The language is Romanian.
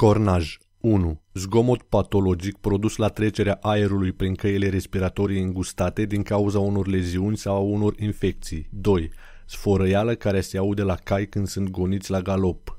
Cornaj 1. Zgomot patologic produs la trecerea aerului prin căile respiratorii îngustate din cauza unor leziuni sau a unor infecții. 2. Sforăială care se aude la cai când sunt goniți la galop.